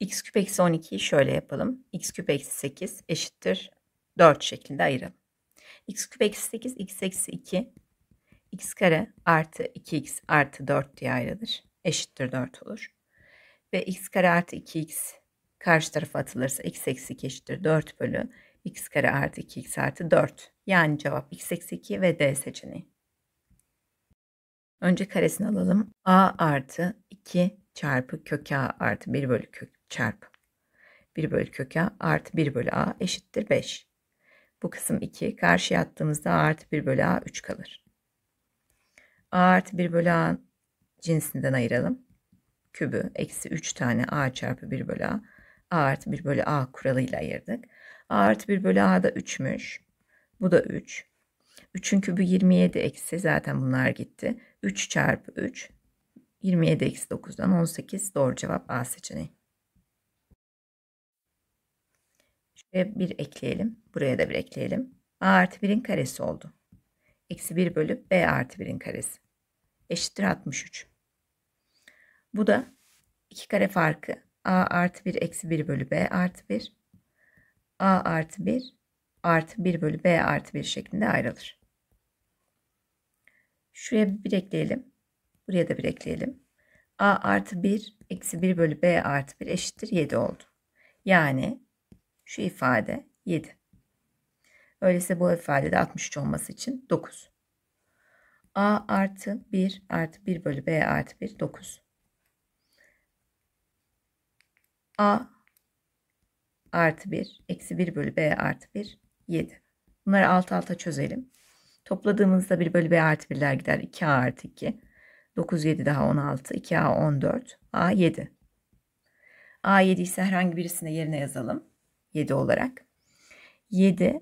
x küp eksi 12'yi şöyle yapalım. x küp eksi 8 eşittir 4 şeklinde ayıralım. x küp eksi 8 x eksi 2 x kare artı 2x artı 4 diye ayrılır. Eşittir 4 olur. Ve x kare artı 2x karşı tarafa atılırsa x eksi 2 eşittir 4 bölü x kare artı 2x artı 4. Yani cevap x eksi 2 ve d seçeneği. Önce karesini alalım. a artı 2 çarpı kök a artı 1 bölü kök çarp, 1 bölü kök a artı 1 bölü a eşittir 5. Bu kısım 2. Karşıya attığımızda a artı 1 bölü a 3 kalır. a artı 1 bölü a cinsinden ayıralım. Kübü eksi 3 tane a çarpı 1 bölü a. a artı 1 bölü a kuralıyla ayırdık. a artı 1 bölü a da 3'müş. Bu da 3. 3'ün kübü 27 eksi zaten bunlar gitti. 3 çarpı 3 27 eksi 9'dan 18 doğru cevap A seçeneği. Ve 1 ekleyelim. Buraya da 1 ekleyelim. A artı 1'in karesi oldu. Eksi 1 bölü B artı 1'in karesi. Eşittir 63. Bu da 2 kare farkı. A artı 1 eksi 1 bölü B artı 1. A artı 1 artı 1 bölü B artı 1 şeklinde ayrılır. Şuraya 1 ekleyelim. Buraya da 1 ekleyelim. A artı 1 eksi 1 bölü B artı 1 eşittir 7 oldu. Yani şu ifade 7. Öyleyse bu ifade de 63 olması için 9. A artı 1 artı 1 bölü B artı 1 9. A artı 1 eksi 1 bölü B artı 1 7. Bunları alt alta çözelim. Topladığımızda 1 bölü B artı 1'ler gider. 2A artı 2. 9 7 daha 16. 2A 14. A 7. A 7 ise herhangi birisine yerine yazalım. 7 olarak. 7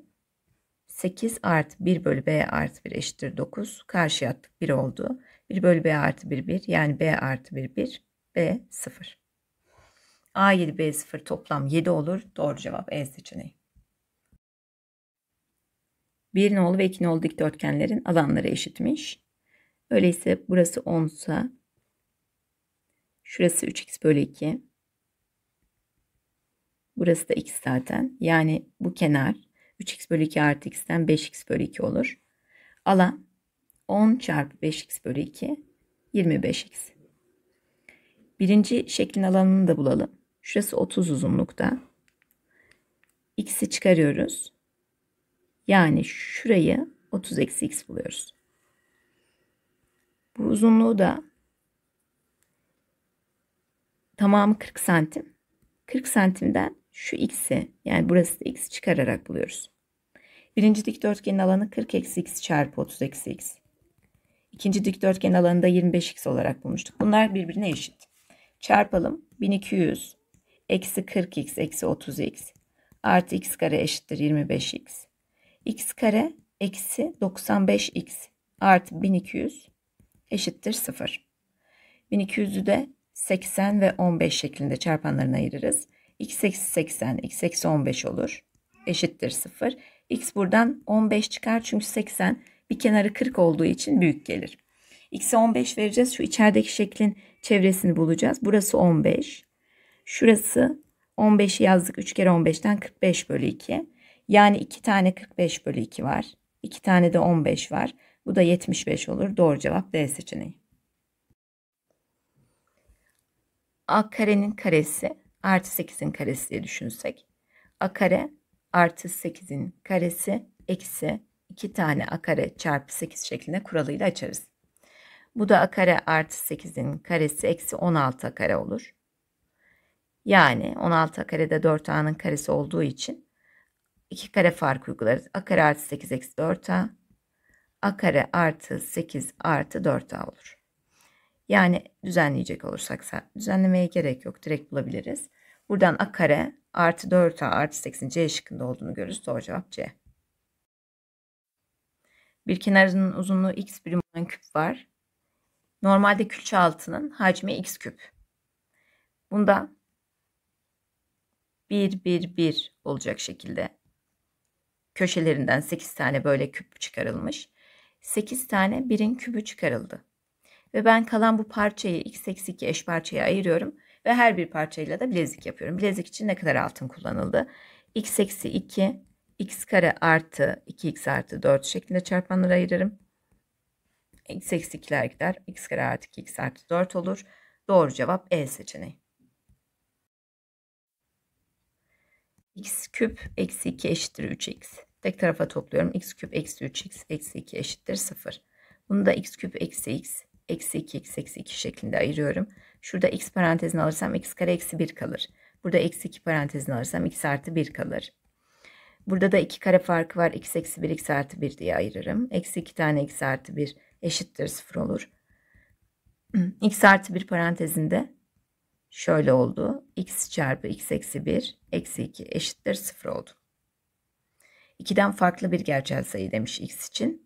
8 artı 1 bölü b artı 1 eşittir 9. Karşıya attık 1 oldu. 1 bölü b artı 1 1 yani b artı 1 1 b 0. A7 B0 toplam 7 olur. Doğru cevap E seçeneği. Bir nolu ve iki nolu dikdörtgenlerin alanları eşitmiş. Öyleyse burası 10 ise şurası 3x bölü 2. Burası da x zaten. Yani bu kenar 3x bölü 2 artı x'ten 5x bölü 2 olur. Alan 10 çarpı 5x bölü 2 25x. Birinci şeklin alanını da bulalım. Şurası 30 uzunlukta. X'i çıkarıyoruz. Yani şurayı 30 eksi x buluyoruz. Bu uzunluğu da tamamı 40 santim. 40 santimden şu x'i yani burası da x çıkararak buluyoruz. Birinci dikdörtgenin alanı 40 eksi x çarpı 30 eksi x. İkinci dikdörtgen alanı da 25x olarak bulmuştuk. Bunlar birbirine eşit. Çarpalım 1200 eksi 40x eksi 30x artı x kare eşittir 25x. x kare eksi 95x artı 1200 eşittir 0. 1200'ü de 80 ve 15 şeklinde çarpanlarına ayırırız x eksi 80 x eksi 15 olur. Eşittir 0. X buradan 15 çıkar çünkü 80 bir kenarı 40 olduğu için büyük gelir. X'e 15 vereceğiz. Şu içerideki şeklin çevresini bulacağız. Burası 15. Şurası 15'i yazdık. 3 kere 15'ten 45 bölü 2. Yani 2 tane 45 bölü 2 var. 2 tane de 15 var. Bu da 75 olur. Doğru cevap D seçeneği. A karenin karesi artı 8'in karesi diye düşünsek. A kare artı 8'in karesi eksi 2 tane a kare çarpı 8 şeklinde kuralıyla açarız. Bu da a kare artı 8'in karesi eksi 16 a kare olur. Yani 16 a karede 4 a'nın karesi olduğu için 2 kare fark uygularız. a kare artı 8 eksi 4 a. a kare artı 8 artı 4 a olur. Yani düzenleyecek olursak düzenlemeye gerek yok direkt bulabiliriz. Buradan a kare artı 4a artı 8'in c şıkkında olduğunu görürüz. Doğru cevap c. Bir kenarının uzunluğu x birim olan küp var. Normalde külçe altının hacmi x küp. Bunda 1 1 1 olacak şekilde köşelerinden 8 tane böyle küp çıkarılmış. 8 tane birin kübü çıkarıldı. Ve ben kalan bu parçayı x eksi 2 eş parçaya ayırıyorum. Ve her bir parçayla da bilezik yapıyorum. Bilezik için ne kadar altın kullanıldı? x eksi 2, x kare artı 2x artı 4 şeklinde çarpanları ayırırım. x eksi 2'ler gider. x kare artı 2x artı 4 olur. Doğru cevap E seçeneği. x küp eksi 2 eşittir 3x. Tek tarafa topluyorum. x küp eksi 3x eksi 2 eşittir 0. Bunu da x küp eksi x eksi 2 x eksi 2 şeklinde ayırıyorum. Şurada x parantezini alırsam x kare eksi 1 kalır. Burada eksi 2 parantezini alırsam x artı 1 kalır. Burada da 2 kare farkı var. x eksi 1 x artı 1 diye ayırırım. Eksi 2 tane x artı 1 eşittir 0 olur. x artı 1 parantezinde şöyle oldu. x çarpı x eksi 1 eksi 2 eşittir 0 oldu. 2'den farklı bir gerçel sayı demiş x için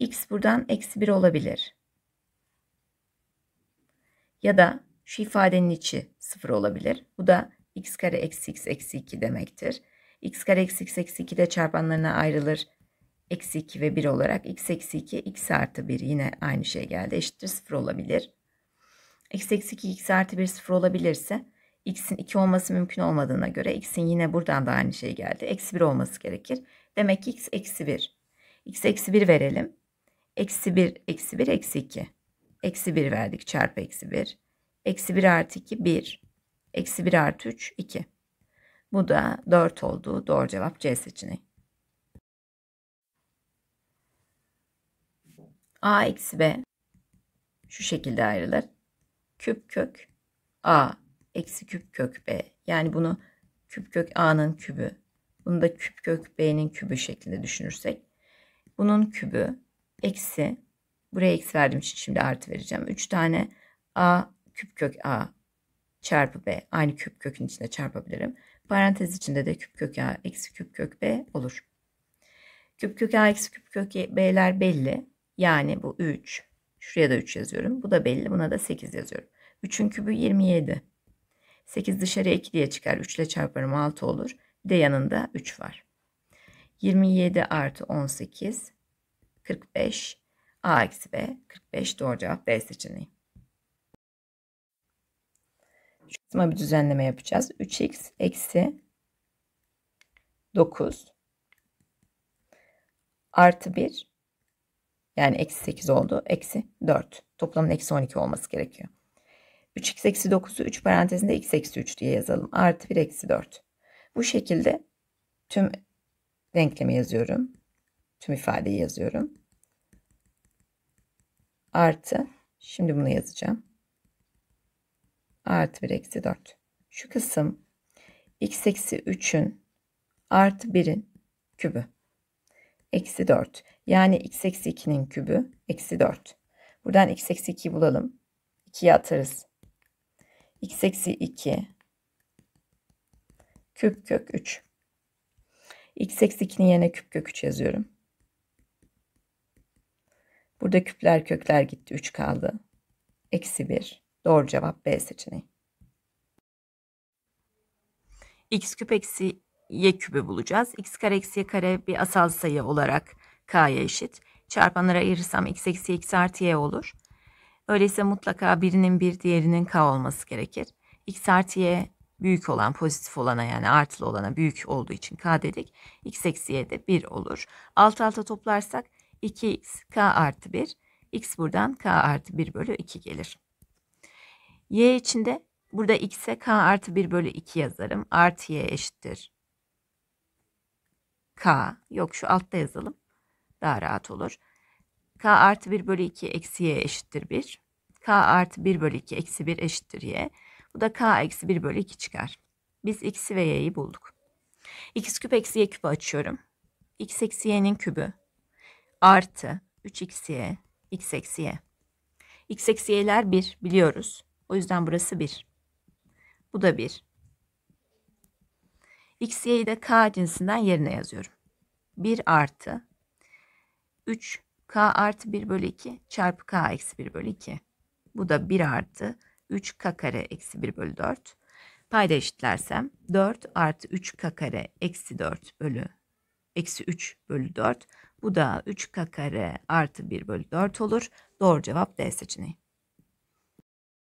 x buradan eksi 1 olabilir. Ya da şu ifadenin içi 0 olabilir. Bu da x kare eksi x eksi 2 demektir. x kare eksi x eksi 2 de çarpanlarına ayrılır. Eksi 2 ve 1 olarak x eksi 2 x artı 1 yine aynı şey geldi. Eşittir 0 olabilir. x eksi 2 x artı 1 0 olabilirse x'in 2 olması mümkün olmadığına göre x'in yine buradan da aynı şey geldi. Eksi 1 olması gerekir. Demek ki x eksi 1. x eksi 1 verelim. Eksi 1, eksi 1, eksi 2. Eksi 1 verdik çarpı eksi 1. Eksi 1 artı 2, 1. Eksi 1 artı 3, 2. Bu da 4 oldu. Doğru cevap C seçeneği. A eksi B şu şekilde ayrılır. Küp kök A eksi küp kök B. Yani bunu küp kök A'nın kübü. Bunu da küp kök B'nin kübü şeklinde düşünürsek. Bunun kübü eksi buraya eksi verdiğim için şimdi artı vereceğim. 3 tane a küp kök a çarpı b aynı küp kökün içinde çarpabilirim. Parantez içinde de küp kök a eksi küp kök b olur. Küp kök a eksi küp kök b'ler belli. Yani bu 3. Şuraya da 3 yazıyorum. Bu da belli. Buna da 8 yazıyorum. 3'ün kübü 27. 8 dışarıya 2 diye çıkar. 3 ile çarparım 6 olur. Bir de yanında 3 var. 27 artı 18 45. A eksi B 45 doğru cevap B seçeneği. Şu kısma bir düzenleme yapacağız. 3x eksi 9 artı 1 yani eksi 8 oldu. Eksi 4. Toplamın eksi 12 olması gerekiyor. 3x eksi 9'u 3 parantezinde x eksi 3 diye yazalım. Artı 1 eksi 4. Bu şekilde tüm denklemi yazıyorum. Tüm ifadeyi yazıyorum artı şimdi bunu yazacağım. Artı 1 eksi 4. Şu kısım x eksi 3'ün artı 1'in kübü. Eksi 4. Yani x eksi 2'nin kübü eksi 4. Buradan x eksi 2'yi bulalım. 2'ye atarız. x eksi 2 küp kök 3. x eksi 2'nin yerine küp kök 3 yazıyorum. Burada küpler kökler gitti 3 kaldı. Eksi 1. Doğru cevap B seçeneği. X küp eksi Y küpü bulacağız. X kare eksi Y kare bir asal sayı olarak K'ya eşit. Çarpanlara ayırırsam X eksi X artı Y olur. Öyleyse mutlaka birinin bir diğerinin K olması gerekir. X artı Y büyük olan pozitif olana yani artılı olana büyük olduğu için K dedik. X eksi Y de 1 olur. Alt alta toplarsak 2x k artı 1. x buradan k artı 1 bölü 2 gelir. y içinde burada x'e k artı 1 bölü 2 yazarım. Artı y eşittir. k. Yok şu altta yazalım. Daha rahat olur. k artı 1 bölü 2 eksi y eşittir 1. k artı 1 bölü 2 eksi 1 eşittir y. Bu da k eksi 1 bölü 2 çıkar. Biz x'i ve y'yi bulduk. x küp eksi y küpü açıyorum. x eksi y'nin kübü artı 3x y x eksi x eksi 1 biliyoruz. O yüzden burası 1. Bu da 1. x de k cinsinden yerine yazıyorum. 1 artı 3 k artı 1 bölü 2 çarpı k eksi 1 bölü 2. Bu da 1 artı 3 k kare eksi 1 bölü 4. Payda eşitlersem 4 artı 3 k kare eksi 4 bölü eksi 3 bölü 4. Bu da 3k kare artı 1 bölü 4 olur. Doğru cevap D seçeneği.